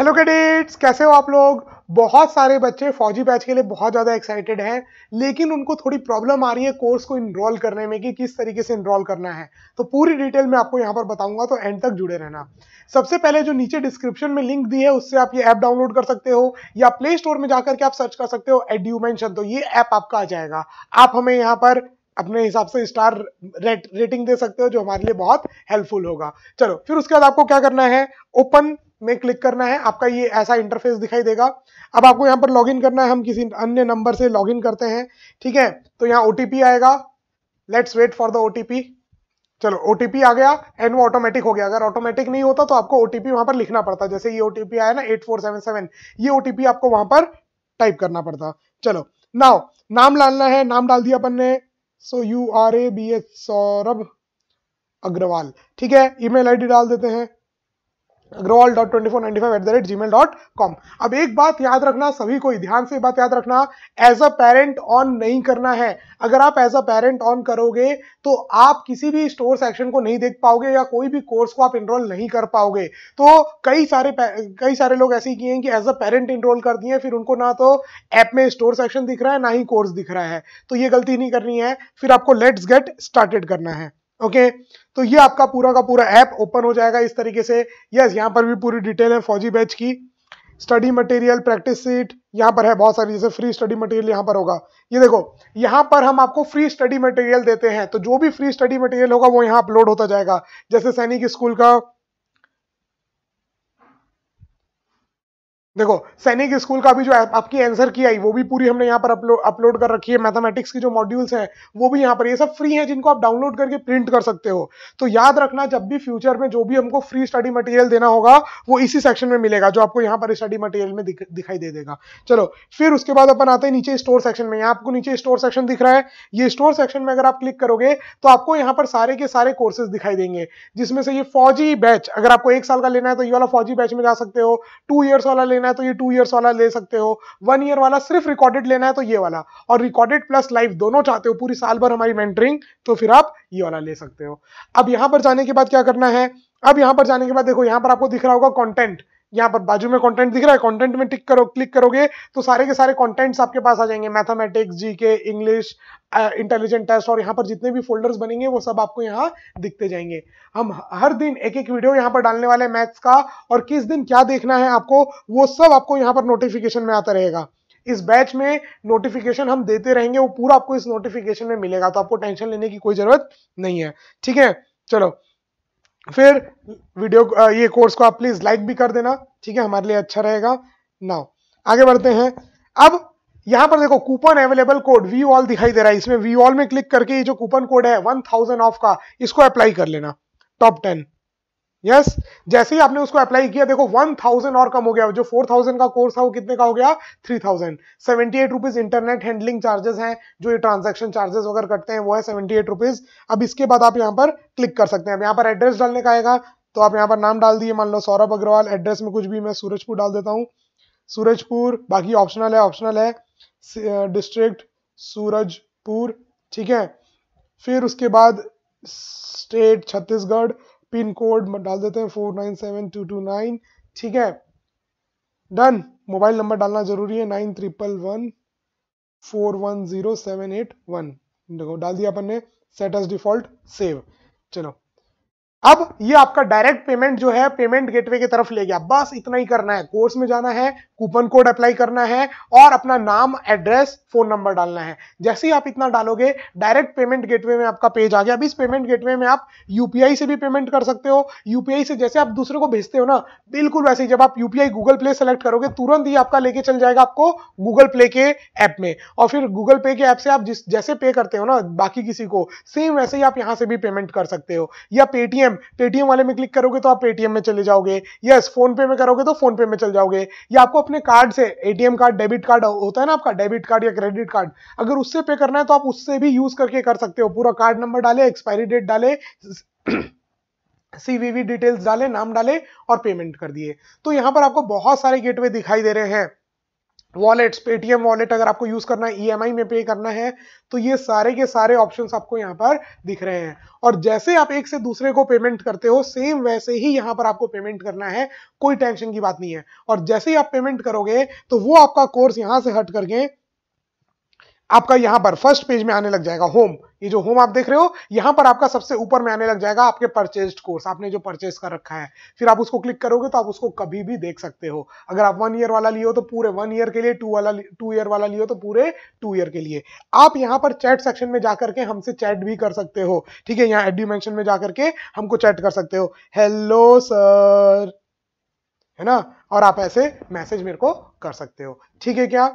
hello cadets कैसे हो आप लोग बहुत सारे बच्चे फौजी बैच के लिए बहुत ज़्यादा एक्साइटेड हैं लेकिन उनको थोड़ी प्रॉब्लम आ रही है कोर्स को इनरोल करने में कि किस तरीके से इनरोल करना है तो पूरी डिटेल मैं आपको यहाँ पर बताऊंगा तो एंड तक जुड़े रहना सबसे पहले जो नीचे डिस्क्रिप्शन में लिंक दी है उससे आप ये ऐप डाउनलोड कर सकते हो या प्ले स्टोर में जाकर के आप सर्च कर सकते हो एड्यूमेंशन तो ये ऐप आपका आ जाएगा आप हमें यहाँ पर अपने हिसाब से स्टार रेट रेटिंग दे सकते हो जो हमारे लिए बहुत हेल्पफुल होगा चलो फिर उसके बाद आपको क्या करना है ओपन में क्लिक करना है आपका ये ऐसा इंटरफेस दिखाई देगा अब आपको यहाँ पर लॉगिन करना है हम किसी अन्य नंबर से लॉगिन करते हैं ठीक है तो यहाँ ओ आएगा लेट्स वेट फॉर द ओ चलो ओ आ गया एंड वो ऑटोमेटिक हो गया अगर ऑटोमेटिक नहीं होता तो आपको ओ वहां पर लिखना पड़ता जैसे ये ओ आया ना एट फोर सेवन सेवन ये ओ आपको वहां पर टाइप करना पड़ता चलो नाउ नाम डालना है नाम डाल दिया अपन ने so U R A B H Saurabh Agrawal ठीक है ईमेल आईडी डाल देते हैं Agrawal dot twenty four ninety five at the rate gmail dot com अब एक बात याद रखना सभी को ध्यान से बात याद रखना एज अ पेरेंट ऑन नहीं करना है अगर आप एज अ पेरेंट ऑन करोगे तो आप किसी भी स्टोर सेक्शन को नहीं देख पाओगे या कोई भी कोर्स को आप इनरोल नहीं कर पाओगे तो कई सारे कई सारे लोग ऐसे किए हैं कि एज अ पेरेंट इनरोल कर दिए फिर उनको ना तो ऐप में स्टोर सेक्शन दिख रहा है ना ही कोर्स दिख रहा है तो ये गलती नहीं करनी है फिर आपको लेट्स गेट स्टार्टेड करना है ओके तो ये आपका पूरा का पूरा ऐप ओपन हो जाएगा इस तरीके से यस यहाँ पर भी पूरी डिटेल है फौजी बैच की स्टडी मटेरियल प्रैक्टिस सीट यहाँ पर है बहुत सारी जैसे फ्री स्टडी मटेरियल यहाँ पर होगा ये देखो यहाँ पर हम आपको फ्री स्टडी मटेरियल देते हैं तो जो भी फ्री स्टडी मटेरियल होगा वो यहाँ अपलोड होता जाएगा जैसे सैनिक स्कूल का देखो सैनिक स्कूल का भी जो आपकी आंसर की आई वो भी पूरी हमने यहाँ पर अपलोड अपलोड कर रखी है मैथमेटिक्स की जो मॉड्यूल्स हैं वो भी यहाँ पर ये सब फ्री हैं जिनको आप डाउनलोड करके प्रिंट कर सकते हो तो याद रखना जब भी फ्यूचर में जो भी हमको फ्री स्टडी मटेरियल देना होगा वो इसी सेक्शन में मिलेगा जो आपको यहाँ पर स्टडी मटेरियल में दिख, दिखाई दे देगा चलो फिर उसके बाद अपन आते हैं नीचे स्टोर सेक्शन में यहाँ आपको नीचे स्टोर सेक्शन दिख रहा है ये स्टोर सेक्शन में अगर आप क्लिक करोगे तो आपको यहाँ पर सारे के सारे कोर्सेज दिखाई देंगे जिसमें से ये फौजी बैच अगर आपको एक साल का लेना है तो ये वाला फौजी बैच में जा सकते हो टू ईयर्स वाला लेना है तो ये टू ईयर्स वाला ले सकते हो वन ईयर वाला सिर्फ रिकॉर्डेड लेना है तो ये वाला और रिकॉर्डेड प्लस लाइव दोनों चाहते हो पूरी साल भर हमारी मेंटरिंग तो फिर आप ये वाला ले सकते हो अब यहां पर जाने के बाद क्या करना है अब यहां पर जाने के बाद देखो यहां पर आपको दिख रहा होगा कंटेंट यहाँ पर बाजू में कंटेंट दिख रहा है कंटेंट में टिक करो क्लिक करोगे तो सारे के सारे कंटेंट्स आपके पास आ जाएंगे mathematics GK English intelligent test और यहाँ पर जितने भी फोल्डर्स बनेंगे वो सब आपको यहाँ दिखते जाएंगे हम हर दिन एक एक वीडियो यहाँ पर डालने वाले हैं मैथ्स का और किस दिन क्या देखना है आपको वो सब आपको यहाँ पर नोटिफिकेशन में आता रहेगा इस बैच में नोटिफिकेशन हम देते रहेंगे वो पूरा आपको इस नोटिफिकेशन में मिलेगा तो आपको टेंशन लेने की कोई जरूरत नहीं है ठीक है चलो फिर वीडियो ये कोर्स को आप प्लीज लाइक भी कर देना ठीक है हमारे लिए अच्छा रहेगा नाउ आगे बढ़ते हैं अब यहां पर देखो coupon available code we all दिखाई दे रहा है इसमें वी ऑल में क्लिक करके ये जो कूपन कोड है वन थाउजेंड ऑफ का इसको अप्लाई कर लेना टॉप टेन यस yes, जैसे ही आपने उसको अप्लाई किया देखो 1000 और कम हो गया जो 4000 का कोर्स था वो कितने का हो गया 3000 thousand seventy eight rupees internet handling charges हैं जो ये ट्रांजैक्शन चार्जेस वगैरह कटते हैं वो है सेवेंटी एट रुपीज अब इसके बाद आप यहां पर क्लिक कर सकते हैं अब यहां पर एड्रेस डालने का आएगा तो आप यहाँ पर नाम डाल दिए मान लो सौरभ अग्रवाल एड्रेस में कुछ भी मैं सूरजपुर डाल देता हूँ सूरजपुर बाकी ऑप्शनल है ऑप्शनल है डिस्ट्रिक्ट सूरजपुर ठीक है फिर उसके बाद स्टेट छत्तीसगढ़ पिन कोड डाल देते हैं four nine seven two two nine ठीक है डन मोबाइल नंबर डालना जरूरी है nine triple one four one zero seven eight one डाल दिया अपन ने सेट एज डिफॉल्ट सेव चलो अब ये आपका डायरेक्ट पेमेंट जो है पेमेंट गेटवे की तरफ ले गया बस इतना ही करना है कोर्स में जाना है कूपन कोड अप्लाई करना है और अपना नाम एड्रेस फोन नंबर डालना है जैसे ही आप इतना डालोगे डायरेक्ट पेमेंट गेटवे में आपका पेज आ गया अब इस पेमेंट गेटवे में आप यूपीआई से भी पेमेंट कर सकते हो यूपीआई से जैसे आप दूसरे को भेजते हो ना बिल्कुल वैसे ही जब आप यूपीआई गूगल प्ले सेलेक्ट करोगे तुरंत ही आपका लेके चल जाएगा आपको गूगल प्ले के ऐप में और फिर गूगल पे के ऐप से आप जैसे पे करते हो ना बाकी किसी को सेम वैसे ही आप यहाँ से भी पेमेंट कर सकते हो या पेटीएम पेटीएम पेटीएम वाले में क्लिक करोगे तो आप पेटीएम में चले जाओगे यस फोन पे में करोगे तो फोन पे में चल जाओगे या आपको अपने कार्ड से एटीएम कार्ड डेबिट कार्ड होता है ना आपका डेबिट कार्ड या क्रेडिट कार्ड अगर उससे पे करना है तो आप उससे भी यूज करके कर सकते हो पूरा कार्ड नंबर डाले एक्सपायरी डेट डाले सीवीवी डिटेल्स डाले नाम डाले और पेमेंट कर दिए तो यहां पर आपको बहुत सारे गेटवे दिखाई दे रहे हैं वॉलेट्स पेटीएम वॉलेट अगर आपको यूज करना है ई e में पे करना है तो ये सारे के सारे ऑप्शन आपको यहाँ पर दिख रहे हैं और जैसे आप एक से दूसरे को पेमेंट करते हो सेम वैसे ही यहाँ पर आपको पेमेंट करना है कोई टेंशन की बात नहीं है और जैसे ही आप पेमेंट करोगे तो वो आपका कोर्स यहां से हट करके आपका यहां पर फर्स्ट पेज में आने लग जाएगा होम ये जो होम आप देख रहे हो यहां पर आपका सबसे ऊपर में आने लग जाएगा आपके परचेज कोर्स आपने जो परचेज कर रखा है फिर आप उसको क्लिक करोगे तो आप उसको कभी भी देख सकते हो अगर आप वन ईयर वाला लियो तो पूरे वन ईयर के लिए टू वाला टू ईयर वाला लियो तो पूरे टू ईयर के लिए आप यहाँ पर चैट सेक्शन में जाकर के हमसे चैट भी कर सकते हो ठीक है यहाँ एड्यू में जाकर के हमको चैट कर सकते हो हेलो सर है ना और आप ऐसे मैसेज मेरे को कर सकते हो ठीक है क्या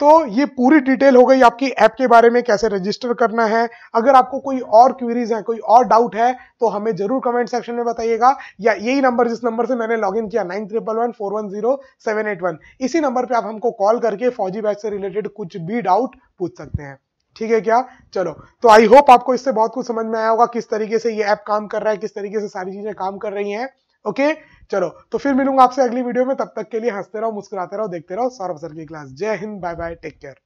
तो ये पूरी डिटेल हो गई आपकी ऐप के बारे में कैसे रजिस्टर करना है अगर आपको कोई और क्वेरीज है कोई और डाउट है तो हमें जरूर कमेंट सेक्शन में बताइएगा या यही नंबर जिस नंबर से मैंने लॉगिन किया nine triple one four one zero seven eight one इसी नंबर पे आप हमको कॉल करके फौजी बैच से रिलेटेड कुछ भी डाउट पूछ सकते हैं ठीक है क्या चलो तो आई होप आपको इससे बहुत कुछ समझ में आया होगा किस तरीके से ये ऐप काम कर रहा है किस तरीके से सारी चीजें काम कर रही हैं ओके चलो तो फिर मिलूंगा आपसे अगली वीडियो में तब तक के लिए हंसते रहो मुस्कुराते रहो देखते रहो सौरभ सर की क्लास जय हिंद बाय बाय टेक केयर